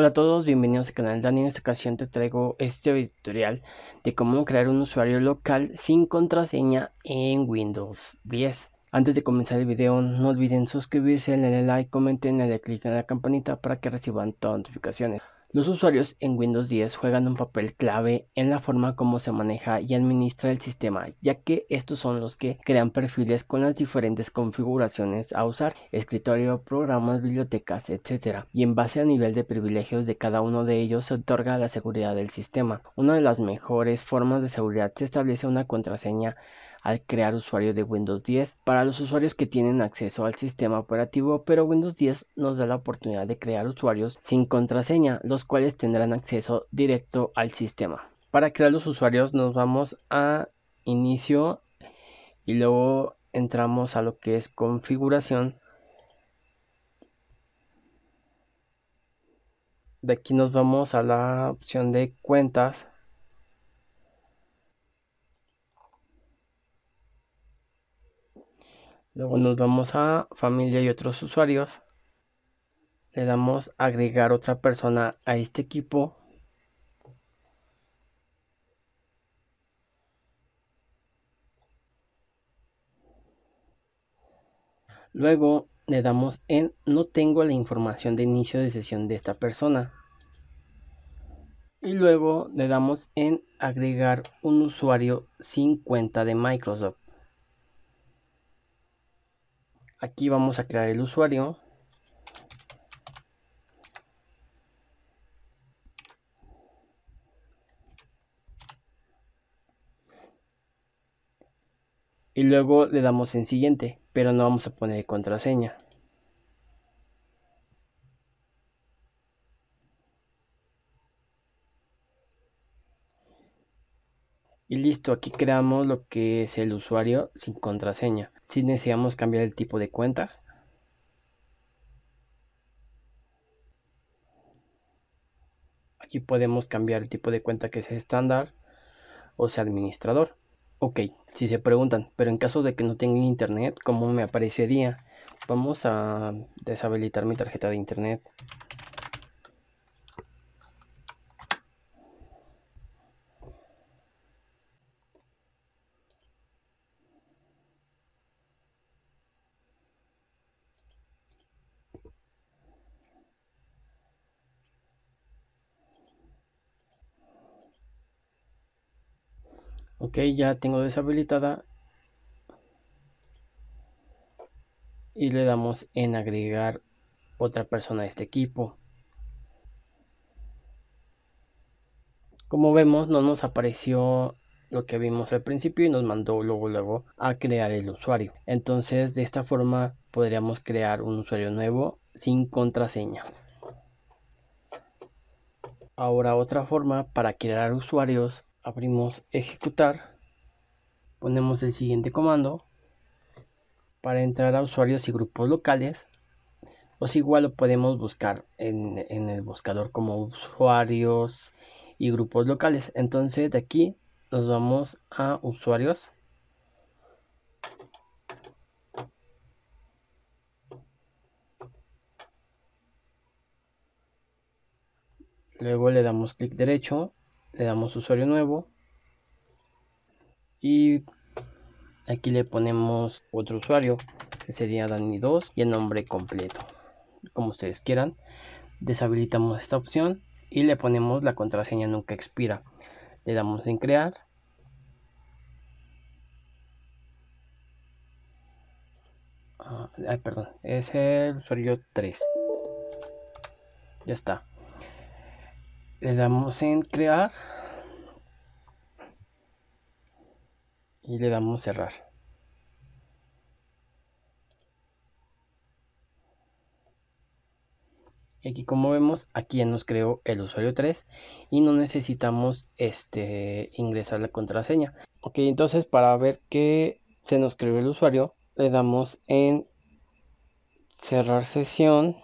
Hola a todos, bienvenidos al canal Dani. En esta ocasión te traigo este tutorial de cómo crear un usuario local sin contraseña en Windows 10. Antes de comenzar el video, no olviden suscribirse, darle like, comenten, darle clic en la campanita para que reciban todas las notificaciones. Los usuarios en Windows 10 juegan un papel clave en la forma como se maneja y administra el sistema, ya que estos son los que crean perfiles con las diferentes configuraciones a usar, escritorio, programas, bibliotecas, etc. Y en base al nivel de privilegios de cada uno de ellos se otorga la seguridad del sistema. Una de las mejores formas de seguridad se establece una contraseña al crear usuarios de Windows 10 para los usuarios que tienen acceso al sistema operativo, pero Windows 10 nos da la oportunidad de crear usuarios sin contraseña, los cuales tendrán acceso directo al sistema. Para crear los usuarios nos vamos a inicio y luego entramos a lo que es configuración. De aquí nos vamos a la opción de cuentas Luego nos vamos a familia y otros usuarios. Le damos agregar otra persona a este equipo. Luego le damos en no tengo la información de inicio de sesión de esta persona. Y luego le damos en agregar un usuario sin cuenta de Microsoft. Aquí vamos a crear el usuario. Y luego le damos en siguiente, pero no vamos a poner contraseña. Y listo, aquí creamos lo que es el usuario sin contraseña si necesitamos cambiar el tipo de cuenta aquí podemos cambiar el tipo de cuenta que es estándar o sea administrador ok si se preguntan pero en caso de que no tenga internet cómo me aparecería vamos a deshabilitar mi tarjeta de internet ok ya tengo deshabilitada y le damos en agregar otra persona a este equipo como vemos no nos apareció lo que vimos al principio y nos mandó luego luego a crear el usuario entonces de esta forma podríamos crear un usuario nuevo sin contraseña ahora otra forma para crear usuarios abrimos ejecutar, ponemos el siguiente comando para entrar a usuarios y grupos locales, si igual lo podemos buscar en, en el buscador como usuarios y grupos locales. Entonces de aquí nos vamos a usuarios. Luego le damos clic derecho le damos usuario nuevo y aquí le ponemos otro usuario que sería Dani2 y el nombre completo como ustedes quieran deshabilitamos esta opción y le ponemos la contraseña nunca expira le damos en crear ah, perdón es el usuario 3 ya está le damos en crear y le damos cerrar y aquí como vemos aquí ya nos creó el usuario 3 y no necesitamos este ingresar la contraseña ok entonces para ver que se nos creó el usuario le damos en cerrar sesión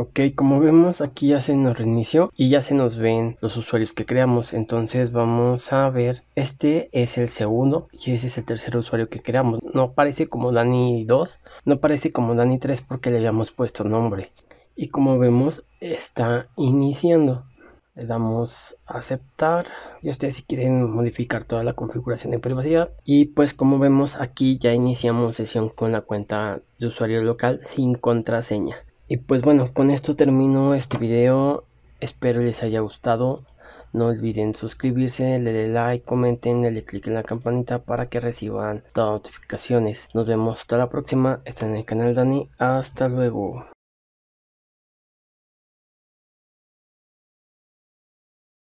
Ok, como vemos aquí ya se nos reinició y ya se nos ven los usuarios que creamos. Entonces vamos a ver, este es el segundo y ese es el tercer usuario que creamos. No aparece como Dani 2, no parece como Dani 3 porque le habíamos puesto nombre. Y como vemos está iniciando. Le damos a aceptar y ustedes si quieren modificar toda la configuración de privacidad. Y pues como vemos aquí ya iniciamos sesión con la cuenta de usuario local sin contraseña. Y pues bueno, con esto termino este video. Espero les haya gustado. No olviden suscribirse, darle like, comenten, darle click en la campanita para que reciban todas las notificaciones. Nos vemos hasta la próxima. están en el canal Dani. Hasta luego.